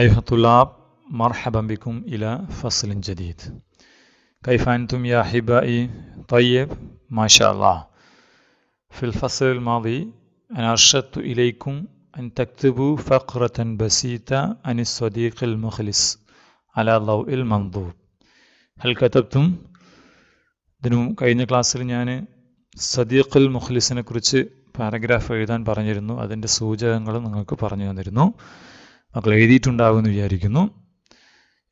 أيها الطلاب مرحبا بكم إلى فصل جديد كيف أنتم يا أحبائي؟ طيب ما شاء الله في الفصل الماضي أنا أرشدت إليكم أن تكتبوا فقرة بسيطة عن الصديق المخلص على ضوء المنظور هل كتبتم؟ കഴിഞ്ഞ ക്ലാസ്സിൽ ഞാൻ സദീഖുൽ മുഖ്ലിസിനെ കുറിച്ച് പാരഗ്രാഫ് എഴുതാൻ പറഞ്ഞിരുന്നു അതിൻ്റെ സൂചകങ്ങളും നിങ്ങൾക്ക് പറഞ്ഞു തന്നിരുന്നു മക്കൾ എഴുതിയിട്ടുണ്ടാകുമെന്ന് വിചാരിക്കുന്നു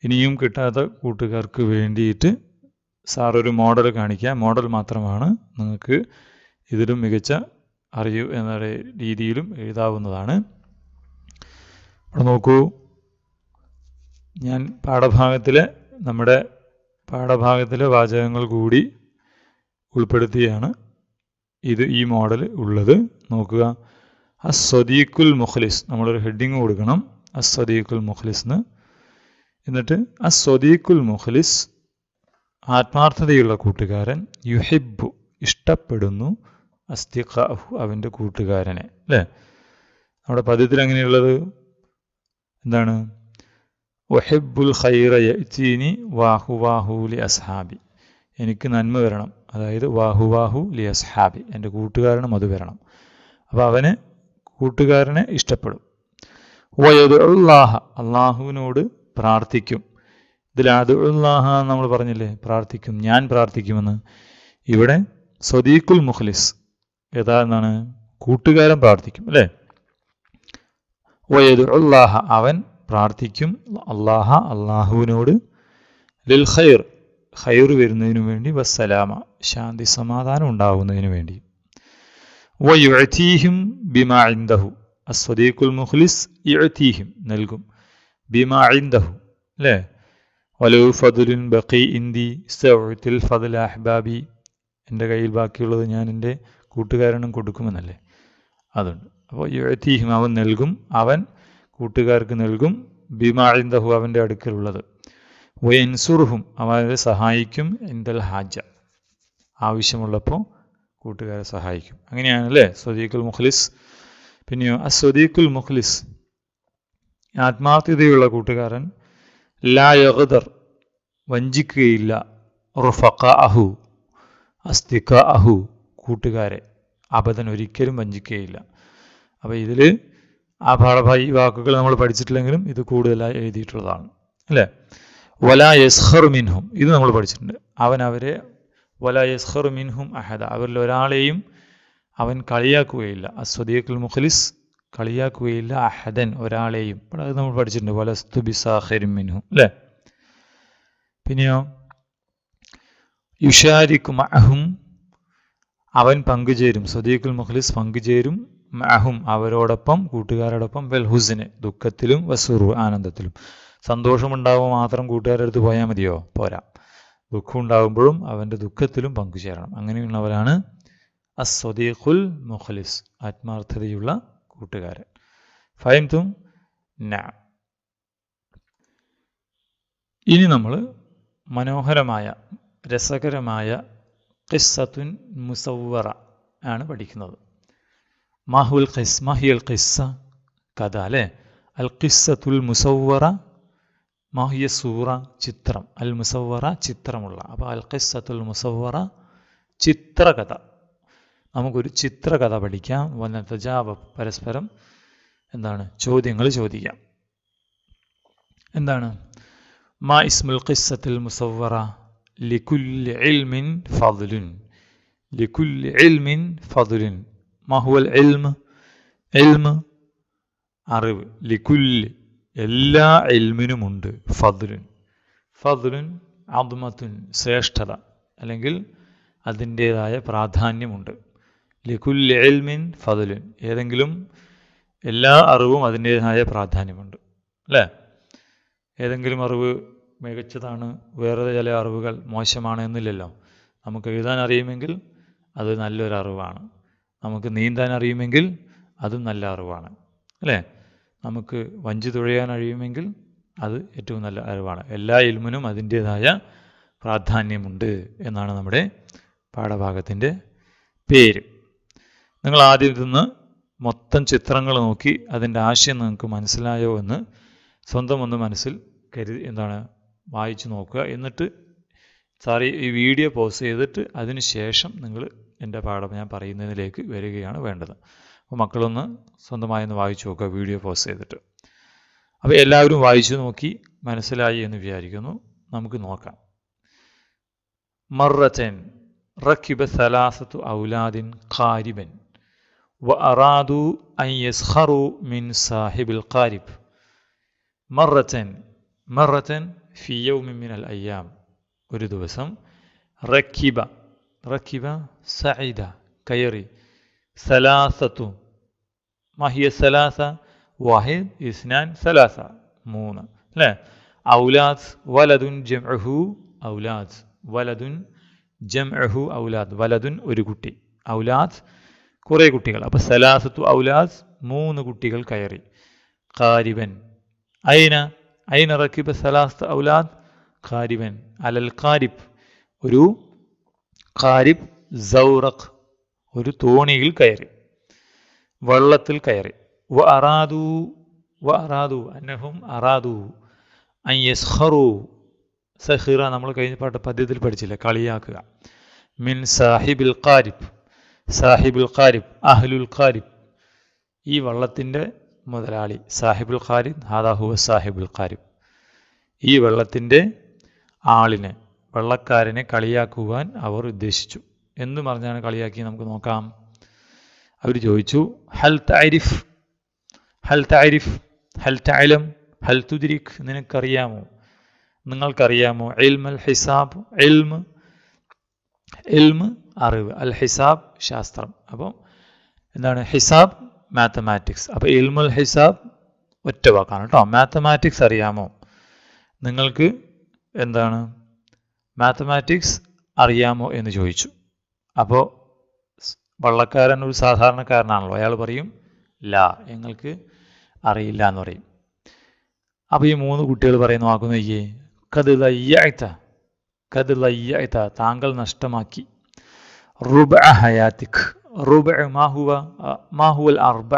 ഇനിയും കിട്ടാത്ത കൂട്ടുകാർക്ക് വേണ്ടിയിട്ട് സാർ ഒരു മോഡൽ കാണിക്കുക മോഡൽ മാത്രമാണ് നിങ്ങൾക്ക് ഇതിലും മികച്ച അറിയൂ എന്ന രീതിയിലും എഴുതാവുന്നതാണ് ഇവിടെ നോക്കൂ ഞാൻ പാഠഭാഗത്തിലെ നമ്മുടെ പാഠഭാഗത്തിലെ വാചകങ്ങൾ കൂടി ഉൾപ്പെടുത്തിയാണ് ഇത് ഈ മോഡൽ ഉള്ളത് നോക്കുക ആ സ്വദീഖുൽ മുഖലിസ് നമ്മളൊരു ഹെഡിങ് കൊടുക്കണം അസ്സദീഖുൽ മുഖ്ലിസ് എന്ന് എന്നിട്ട് അസ്വദീഖുൽ മുഖ്ലിസ് ആത്മാർത്ഥതയുള്ള കൂട്ടുകാരൻ യുഹിബു ഇഷ്ടപ്പെടുന്നു അസ്തിഖാഹു അവൻ്റെ കൂട്ടുകാരനെ അല്ലേ നമ്മുടെ പദ്യത്തിൽ അങ്ങനെയുള്ളത് എന്താണ് ഒഹെബുൽ ഖൈറയ വാഹു വാഹു ലി അസ്ഹാബി എനിക്ക് നന്മ വരണം അതായത് വാഹു വാഹു ലി അസ്ഹാബി എൻ്റെ കൂട്ടുകാരനും അത് വരണം അപ്പോൾ അവന് കൂട്ടുകാരനെ ഇഷ്ടപ്പെടും വയതുള്ളാഹ അള്ളാഹുവിനോട് പ്രാർത്ഥിക്കും ഇതിൽ അതുള്ളാഹ നമ്മൾ പറഞ്ഞില്ലേ പ്രാർത്ഥിക്കും ഞാൻ പ്രാർത്ഥിക്കുമെന്ന് ഇവിടെ സദീഖുൽ മുഖ്ലിസ് ഏതാ എന്നാണ് കൂട്ടുകാരൻ പ്രാർത്ഥിക്കും അല്ലേ വയതുള്ളാഹ അവൻ പ്രാർത്ഥിക്കും അള്ളാഹ അള്ളാഹുവിനോട് ലിൽ ഖൈർ ഖൈർ വരുന്നതിനു വേണ്ടി വസ്സലാമ ശാന്തി സമാധാനം ഉണ്ടാകുന്നതിനു വേണ്ടി വയുഴീഹിം ബിമാ ഇന്ദഹു അസ്വദീഖുൽ മുഖ്ലിസ് ഇഴത്തീഹിം നൽകും ബിമാ അല്ലേ വലൂ ഫതുലിൻ ബഖി ഇന്ദി സൗത്തിൽ ഫതുൽ അഹ്ബാബി എൻ്റെ കയ്യിൽ ബാക്കിയുള്ളത് ഞാൻ എൻ്റെ കൂട്ടുകാരനും കൊടുക്കുമെന്നല്ലേ അതുണ്ട് അപ്പോൾ ഇഴത്തീഹിം അവൻ നൽകും അവൻ കൂട്ടുകാർക്ക് നൽകും ബിമാ അവൻ്റെ അടുക്കലുള്ളത് വയൻസുർഹും അവരെ സഹായിക്കും ഇന്ദൽ ഹാജ ആവശ്യമുള്ളപ്പോൾ കൂട്ടുകാരെ സഹായിക്കും അങ്ങനെയാണല്ലേ സ്വദീഖുൽ സദീഖുൽ മുഖ്ലിസ് പിന്നെയോ അസ്വദീഖുൽ മുഖ്ലിസ് ആത്മാർത്ഥതയുള്ള കൂട്ടുകാരൻ ലാ യഹദർ വഞ്ചിക്കുകയില്ല റുഫക്ക അഹു അസ്തിക്ക അഹു കൂട്ടുകാരെ അബദൻ ഒരിക്കലും വഞ്ചിക്കുകയില്ല അപ്പോൾ ഇതിൽ ആ പാഠഭാ ഈ വാക്കുകൾ നമ്മൾ പഠിച്ചിട്ടില്ലെങ്കിലും ഇത് കൂടുതലായി എഴുതിയിട്ടുള്ളതാണ് അല്ലേ വല യെസ്ഹർ മിൻഹും ഇത് നമ്മൾ പഠിച്ചിട്ടുണ്ട് അവൻ അവരെ വല യെസ്ഹർ മിൻഹും അഹദ അവരിൽ ഒരാളെയും അവൻ കളിയാക്കുകയില്ല അസ്വദീഖുൽ മുഖ്ലിസ് കളിയാക്കുകയില്ല അഹദൻ ഒരാളെയും ഇപ്പോൾ അത് നമ്മൾ പഠിച്ചിട്ടുണ്ട് വലസ്തു ബിസാഹിരും മിനു അല്ലേ പിന്നെയോ യുഷാരിക്കു അഹും അവൻ പങ്കുചേരും സദീഖുൽ മുഖ്ലിസ് പങ്കുചേരും അഹും അവരോടൊപ്പം കൂട്ടുകാരോടൊപ്പം വെൽ ഹുസിന് ദുഃഖത്തിലും വസുറു ആനന്ദത്തിലും സന്തോഷമുണ്ടാവുമ്പോൾ മാത്രം കൂട്ടുകാരടുത്ത് പോയാൽ മതിയോ പോരാ ദുഃഖം ഉണ്ടാകുമ്പോഴും അവൻ്റെ ദുഃഖത്തിലും പങ്കുചേരണം അങ്ങനെയുള്ളവരാണ് അസ്വദീഖുൽ മുഖലിസ് ആത്മാർത്ഥതയുള്ള കൂട്ടുകാരൻ ഫൈം തും നാം ഇനി നമ്മൾ മനോഹരമായ രസകരമായ ഖിസ്സത്തുൻ മുസവറ ആണ് പഠിക്കുന്നത് മാഹുൽ ഖിസ് മാഹിയൽ ഖിസ്സ കഥ അല്ലേ അൽ ഖിസ്സത്തുൽ മുസവറ മാഹിയ സൂറ ചിത്രം അൽ മുസവറ ചിത്രമുള്ള അപ്പോൾ അൽ ഖിസ്സത്തുൽ മുസവറ ചിത്രകഥ നമുക്കൊരു ചിത്രകഥ പഠിക്കാം വനത്തജാവ പരസ്പരം എന്താണ് ചോദ്യങ്ങൾ ചോദിക്കാം എന്താണ് മാ ഇസ്മുൽ ഖിസ്സത്തിൽ മുസവറ ലിക്കുൽ ഇൽമിൻ ഫദ്ലുൻ ലിക്കുൽ ഇൽമിൻ ഫദ്ലുൻ മഹുവൽ എൽമ് എൽമ് അറിവ് ലിഖുൽ എല്ലാ ഉണ്ട് ഫദ്ലുൻ ഫദ്ലുൻ അദ്മത്തുൻ ശ്രേഷ്ഠത അല്ലെങ്കിൽ അതിൻ്റേതായ പ്രാധാന്യമുണ്ട് ലിഖുല്ലി ഫതലുൻ ഏതെങ്കിലും എല്ലാ അറിവും അതിൻ്റേതായ പ്രാധാന്യമുണ്ട് അല്ലേ ഏതെങ്കിലും അറിവ് മികച്ചതാണ് വേറെ ചില അറിവുകൾ മോശമാണ് എന്നില്ലല്ലോ നമുക്ക് എഴുതാൻ അറിയുമെങ്കിൽ അത് നല്ലൊരു അറിവാണ് നമുക്ക് നീന്താൻ അറിയുമെങ്കിൽ അതും നല്ല അറിവാണ് അല്ലേ നമുക്ക് വഞ്ചി തുഴയാൻ അറിയുമെങ്കിൽ അത് ഏറ്റവും നല്ല അറിവാണ് എല്ലാ ഇൽമിനും അതിൻ്റേതായ പ്രാധാന്യമുണ്ട് എന്നാണ് നമ്മുടെ പാഠഭാഗത്തിൻ്റെ പേര് നിങ്ങൾ ആദ്യം ഇതൊന്ന് മൊത്തം ചിത്രങ്ങൾ നോക്കി അതിൻ്റെ ആശയം നിങ്ങൾക്ക് മനസ്സിലായോ എന്ന് സ്വന്തം ഒന്ന് മനസ്സിൽ കരുതി എന്താണ് വായിച്ചു നോക്കുക എന്നിട്ട് സാറി ഈ വീഡിയോ പോസ് ചെയ്തിട്ട് അതിന് ശേഷം നിങ്ങൾ എൻ്റെ പാഠം ഞാൻ പറയുന്നതിലേക്ക് വരികയാണ് വേണ്ടത് അപ്പോൾ മക്കളൊന്ന് സ്വന്തമായി ഒന്ന് വായിച്ചു നോക്കുക വീഡിയോ പോസ് ചെയ്തിട്ട് അപ്പോൾ എല്ലാവരും വായിച്ചു നോക്കി മനസ്സിലായി എന്ന് വിചാരിക്കുന്നു നമുക്ക് നോക്കാം മറച്ചൻ റക്കിബ സലാസത്തു ഔലാദിൻ ഖാരിബൻ وأرادوا أن يسخروا من صاحب القارب مرة مرة في يوم من الأيام أريد بسم ركب ركب سعيدة كيري ثلاثة ما هي ثلاثة واحد اثنان ثلاثة مونة لا أولاد ولد جمعه أولاد ولد جمعه أولاد ولد أولاد. أولاد കുറേ കുട്ടികൾ അപ്പോൾ സലാസത്തു ഔലാസ് മൂന്ന് കുട്ടികൾ കയറി കാരിബൻ അയിന ഐന റക്കിബ സലാസ് ഔലാദ് കാരിബൻ അലൽ കാരിബ് ഒരു കാരിബ് സൗറഖ് ഒരു തോണിയിൽ കയറി വള്ളത്തിൽ കയറി വ അറാദു വ അറാദു അന്നഹും അറാദു അയ്യസ്ഹറു സഹിറ നമ്മൾ കഴിഞ്ഞ പാട്ട് പദ്യത്തിൽ പഠിച്ചില്ല കളിയാക്കുക മിൻ സാഹിബിൽ കാരിബ് സാഹിബുൽ ഖാരിബ് അഹ്ലുൽ ഖാരിബ് ഈ വള്ളത്തിൻ്റെ മുതലാളി സാഹിബുൽ ഖാരിബ് ഹാദാഹുവ സാഹിബുൽ ഖാരിബ് ഈ വള്ളത്തിൻ്റെ ആളിനെ വെള്ളക്കാരനെ കളിയാക്കുവാൻ അവർ ഉദ്ദേശിച്ചു എന്ന് പറഞ്ഞാണ് കളിയാക്കി നമുക്ക് നോക്കാം അവർ ചോദിച്ചു ഹൽ താരിഫ് ഹൽ താരിഫ് ഹൽ താലം ഹൽ തുദിരിഖ് നിനക്കറിയാമോ നിങ്ങൾക്കറിയാമോ എൽമൽ ഹിസാബ് എൽമ് എൽമ് അറിവ് അൽ ഹിസാബ് ശാസ്ത്രം അപ്പം എന്താണ് ഹിസാബ് മാത്തമാറ്റിക്സ് അപ്പോൾ ഇൽമുൽ ഹിസാബ് ഒറ്റ വാക്കാണ് കേട്ടോ മാത്തമാറ്റിക്സ് അറിയാമോ നിങ്ങൾക്ക് എന്താണ് മാത്തമാറ്റിക്സ് അറിയാമോ എന്ന് ചോദിച്ചു അപ്പോൾ വള്ളക്കാരൻ ഒരു സാധാരണക്കാരനാണല്ലോ അയാൾ പറയും ല ഞങ്ങൾക്ക് അറിയില്ല എന്ന് പറയും അപ്പോൾ ഈ മൂന്ന് കുട്ടികൾ പറയുന്ന വാക്കുന്ന കത് ലയ്യായ്ത കത് ലയ്യായ്ത താങ്കൾ നഷ്ടമാക്കി ربع ഹയാത്തിക് റുബ് മാഹുവ മാഹുവൽ അർബ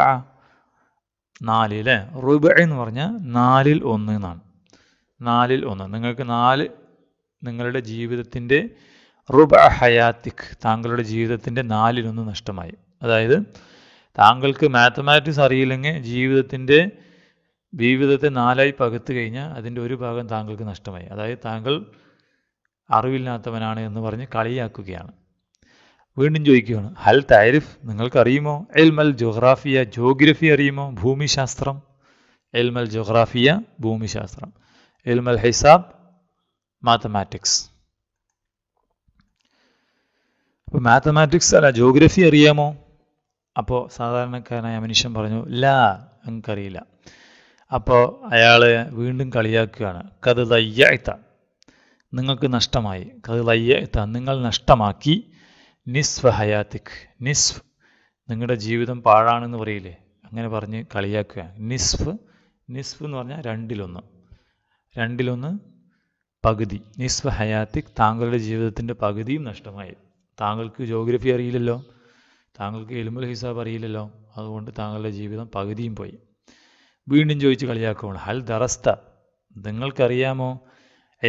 നാല് അല്ലേ റുബ് എന്ന് പറഞ്ഞാൽ നാലിൽ ഒന്ന് എന്നാണ് നാലിൽ ഒന്ന് നിങ്ങൾക്ക് നാല് നിങ്ങളുടെ ജീവിതത്തിൻ്റെ റുബ ഹയാത്തിക് താങ്കളുടെ ജീവിതത്തിൻ്റെ നാലിലൊന്ന് നഷ്ടമായി അതായത് താങ്കൾക്ക് മാത്തമാറ്റിക്സ് അറിയില്ലെങ്കിൽ ജീവിതത്തിൻ്റെ ജീവിതത്തെ നാലായി പകുത്തു കഴിഞ്ഞാൽ അതിൻ്റെ ഒരു ഭാഗം താങ്കൾക്ക് നഷ്ടമായി അതായത് താങ്കൾ അറിവില്ലാത്തവനാണ് എന്ന് പറഞ്ഞ് കളിയാക്കുകയാണ് വീണ്ടും ചോദിക്കുകയാണ് ഹൽ താരിഫ് നിങ്ങൾക്കറിയുമോ എൽമൽ ജോഗ്രാഫിയ ജോഗ്രഫി അറിയുമോ ഭൂമിശാസ്ത്രം എൽമൽ ജോഗ്രാഫിയ ഭൂമിശാസ്ത്രം എൽമൽ ഹിസാബ് മാത്തമാറ്റിക്സ് അപ്പോൾ മാത്തമാറ്റിക്സ് അല്ല ജോഗ്രഫി അറിയാമോ അപ്പോൾ സാധാരണക്കാരനായ മനുഷ്യൻ പറഞ്ഞു ലാ എനിക്കറിയില്ല അപ്പോൾ അയാള് വീണ്ടും കളിയാക്കുകയാണ് കഥ തയ്യത്ത നിങ്ങൾക്ക് നഷ്ടമായി കഥ തയ്യത്ത നിങ്ങൾ നഷ്ടമാക്കി നിസ്വ ഹയാത്തിക് നിസ്ഫ് നിങ്ങളുടെ ജീവിതം പാഴാണെന്ന് പറയില്ലേ അങ്ങനെ പറഞ്ഞ് കളിയാക്കുക നിസ്ഫ് നിസ്ഫ് എന്ന് പറഞ്ഞാൽ രണ്ടിലൊന്ന് രണ്ടിലൊന്ന് പകുതി നിസ്വ ഹയാത്തിക് താങ്കളുടെ ജീവിതത്തിൻ്റെ പകുതിയും നഷ്ടമായി താങ്കൾക്ക് ജോഗ്രഫി അറിയില്ലല്ലോ താങ്കൾക്ക് എലുമുൽ ഹിസാബ് അറിയില്ലല്ലോ അതുകൊണ്ട് താങ്കളുടെ ജീവിതം പകുതിയും പോയി വീണ്ടും ചോദിച്ച് കളിയാക്കുകയാണ് ഹൽ ദറസ്ത നിങ്ങൾക്കറിയാമോ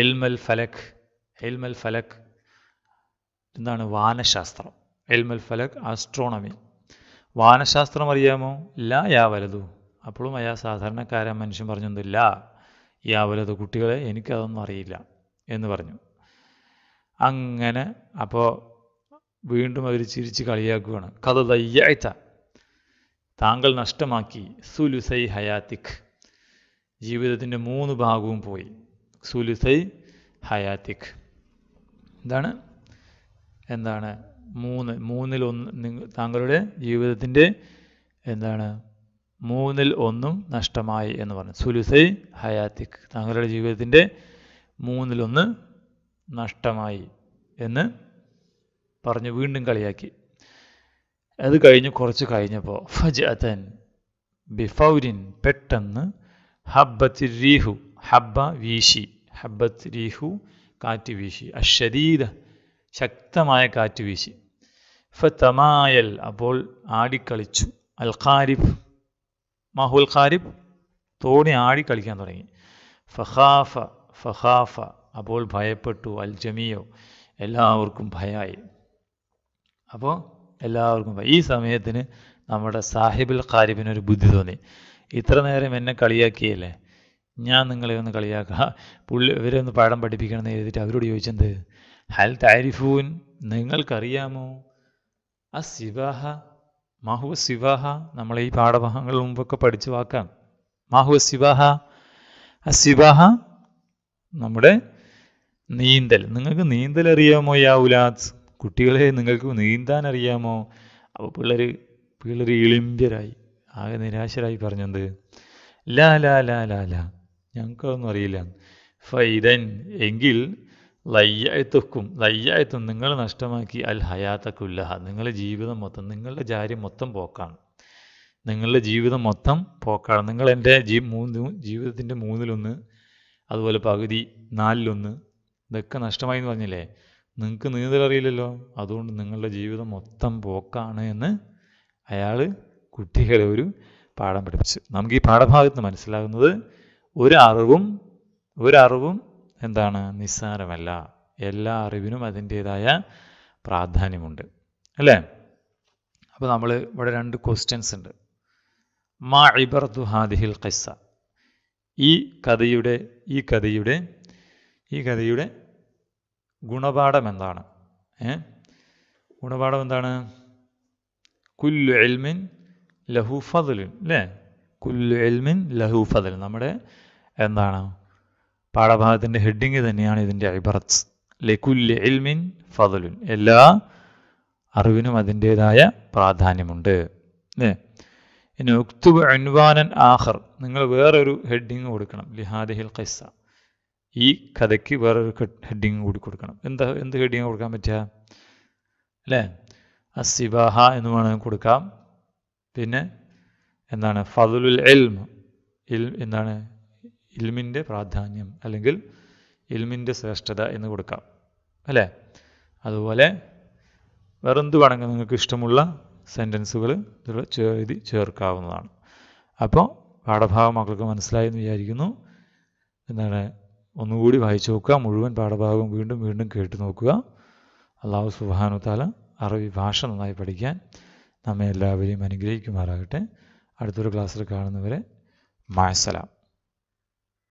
എൽമൽ ഫലക് എൽമൽ ഫലക് എന്താണ് വാനശാസ്ത്രം എൽമൽ ഫലക് ആസ്ട്രോണമി വാനശാസ്ത്രം അറിയാമോ ഇല്ല യാ അപ്പോഴും അയാ സാധാരണക്കാരൻ മനുഷ്യൻ പറഞ്ഞൊന്നുമില്ല യാ കുട്ടികളെ എനിക്കതൊന്നും അറിയില്ല എന്ന് പറഞ്ഞു അങ്ങനെ അപ്പോൾ വീണ്ടും അവർ ചിരിച്ച് കളിയാക്കുകയാണ് കഥ തയ്യാഴ്ത്ത താങ്കൾ നഷ്ടമാക്കി സുലുസൈ ഹയാത്തിക് ജീവിതത്തിൻ്റെ മൂന്ന് ഭാഗവും പോയി സുലുസൈ ഹയാത്തിക് എന്താണ് എന്താണ് മൂന്ന് മൂന്നിൽ ഒന്ന് താങ്കളുടെ ജീവിതത്തിൻ്റെ എന്താണ് മൂന്നിൽ ഒന്നും നഷ്ടമായി എന്ന് പറഞ്ഞു സുലുസൈ ഹയാത്തിക് താങ്കളുടെ ജീവിതത്തിൻ്റെ മൂന്നിലൊന്ന് നഷ്ടമായി എന്ന് പറഞ്ഞു വീണ്ടും കളിയാക്കി അത് കഴിഞ്ഞ് കുറച്ച് കഴിഞ്ഞപ്പോൾ ഫജ് അതൻ ബിഫൗരിൻ പെട്ടെന്ന് ഹബ്ബത്തി റീഹു ഹബ്ബ വീശി ഹബ്ബത്ത് റീഹു കാറ്റ് വീശി അഷരീദ ശക്തമായ കാറ്റ് വീശി ഫ തമായൽ അപ്പോൾ ആടിക്കളിച്ചു അൽ ഖാരിബ് മഹുൽ ഖാരിബ് തോണി ആടി കളിക്കാൻ തുടങ്ങി ഫഹാഫ ഫഹാഫ അപ്പോൾ ഭയപ്പെട്ടു അൽ ജമിയോ എല്ലാവർക്കും ഭയായി അപ്പോൾ എല്ലാവർക്കും ഈ സമയത്തിന് നമ്മുടെ സാഹിബുൽ ഖാരിഫിനൊരു ബുദ്ധി തോന്നി ഇത്ര നേരം എന്നെ കളിയാക്കിയല്ലേ ഞാൻ നിങ്ങളെ ഒന്ന് കളിയാക്കുക പുള്ളി ഇവരെ ഒന്ന് പാഠം പഠിപ്പിക്കണം എന്ന് എഴുതിയിട്ട് അവരോട് ചോദിച്ചെന്ത് ഹൽ താരിഫൂൻ നിങ്ങൾക്കറിയാമോ ആ സിവാഹ മാഹുവ സിവാഹ നമ്മൾ ഈ പാഠഭാഗങ്ങൾ മുമ്പൊക്കെ പഠിച്ചു വാക്കാം മാഹുവ സിവാഹ ആ സിവാഹ നമ്മുടെ നീന്തൽ നിങ്ങൾക്ക് നീന്തൽ അറിയാമോ ഉലാസ് കുട്ടികളെ നിങ്ങൾക്ക് നീന്താൻ അറിയാമോ അപ്പോൾ പിള്ളേർ പിള്ളേർ ഇളിമ്പ്യരായി ആകെ നിരാശരായി പറഞ്ഞത് ലാ ലാ ലാ ലാ ലാ ഞങ്ങൾക്കതൊന്നും അറിയില്ല ഫൈതൻ എങ്കിൽ ലയ്യായത്തൊക്കും ലയ്യായത്തും നിങ്ങൾ നഷ്ടമാക്കി അൽ ഹയാത്തക്കുല്ല നിങ്ങളുടെ ജീവിതം മൊത്തം നിങ്ങളുടെ ജാര്യം മൊത്തം പോക്കാണ് നിങ്ങളുടെ ജീവിതം മൊത്തം പോക്കാണ് നിങ്ങൾ എൻ്റെ ജീ മൂന്ന് ജീവിതത്തിൻ്റെ മൂന്നിലൊന്ന് അതുപോലെ പകുതി നാലിലൊന്ന് ഇതൊക്കെ നഷ്ടമായി എന്ന് പറഞ്ഞില്ലേ നിങ്ങൾക്ക് അറിയില്ലല്ലോ അതുകൊണ്ട് നിങ്ങളുടെ ജീവിതം മൊത്തം പോക്കാണ് എന്ന് അയാൾ കുട്ടികളെ ഒരു പാഠം പഠിപ്പിച്ചു നമുക്ക് ഈ പാഠഭാഗത്ത് മനസ്സിലാകുന്നത് ഒരു അറിവും ഒരു എന്താണ് നിസ്സാരമല്ല എല്ലാ അറിവിനും അതിൻ്റേതായ പ്രാധാന്യമുണ്ട് അല്ലേ അപ്പോൾ നമ്മൾ ഇവിടെ രണ്ട് ക്വസ്റ്റ്യൻസ് ഉണ്ട് മാ ഇബർദു ഹാദിഹിൽ ഖിസ്സ ഈ കഥയുടെ ഈ കഥയുടെ ഈ കഥയുടെ ഗുണപാഠം എന്താണ് ഏ ഗുണപാഠം എന്താണ് കുല്ലു എൽമിൻ ലഹു ഫതലുൻ അല്ലേ കുല്ലു എൽമിൻ ലഹു ഫതൽ നമ്മുടെ എന്താണ് പാഠഭാഗത്തിൻ്റെ ഹെഡിങ് തന്നെയാണ് ഇതിൻ്റെ ഐബറത്ത് ലക്കുല്ലി ഇൽമിൻ ഫതലുൻ എല്ലാ അറിവിനും അതിൻ്റേതായ പ്രാധാന്യമുണ്ട് ഇനി ഉക്തുബ് അൻവാനൻ ആഹർ നിങ്ങൾ വേറൊരു ഹെഡിങ് കൊടുക്കണം ലിഹാദിഹിൽ ഖൈസ ഈ കഥയ്ക്ക് വേറൊരു ഹെഡിങ് കൂടി കൊടുക്കണം എന്താ എന്ത് ഹെഡിങ് കൊടുക്കാൻ പറ്റുക അല്ലേ അസിബാഹ എന്ന് വേണമെങ്കിൽ കൊടുക്കാം പിന്നെ എന്താണ് ഫതുലുൽ എൽം എന്താണ് ഇൽമിൻ്റെ പ്രാധാന്യം അല്ലെങ്കിൽ ഇൽമിൻ്റെ ശ്രേഷ്ഠത എന്ന് കൊടുക്കാം അല്ലേ അതുപോലെ വെറുതെ വേണമെങ്കിൽ നിങ്ങൾക്ക് ഇഷ്ടമുള്ള സെൻറ്റൻസുകൾ ഇതിൽ ചേർക്കാവുന്നതാണ് അപ്പോൾ പാഠഭാഗം മക്കൾക്ക് മനസ്സിലായി എന്ന് വിചാരിക്കുന്നു എന്താണ് ഒന്നുകൂടി വായിച്ചു നോക്കുക മുഴുവൻ പാഠഭാഗവും വീണ്ടും വീണ്ടും കേട്ടു നോക്കുക അള്ളാഹു സുബാനു താല അറബി ഭാഷ നന്നായി പഠിക്കാൻ നമ്മെ എല്ലാവരെയും അനുഗ്രഹിക്കുമാറാകട്ടെ അടുത്തൊരു ക്ലാസ്സിൽ കാണുന്നവരെ മായസലാം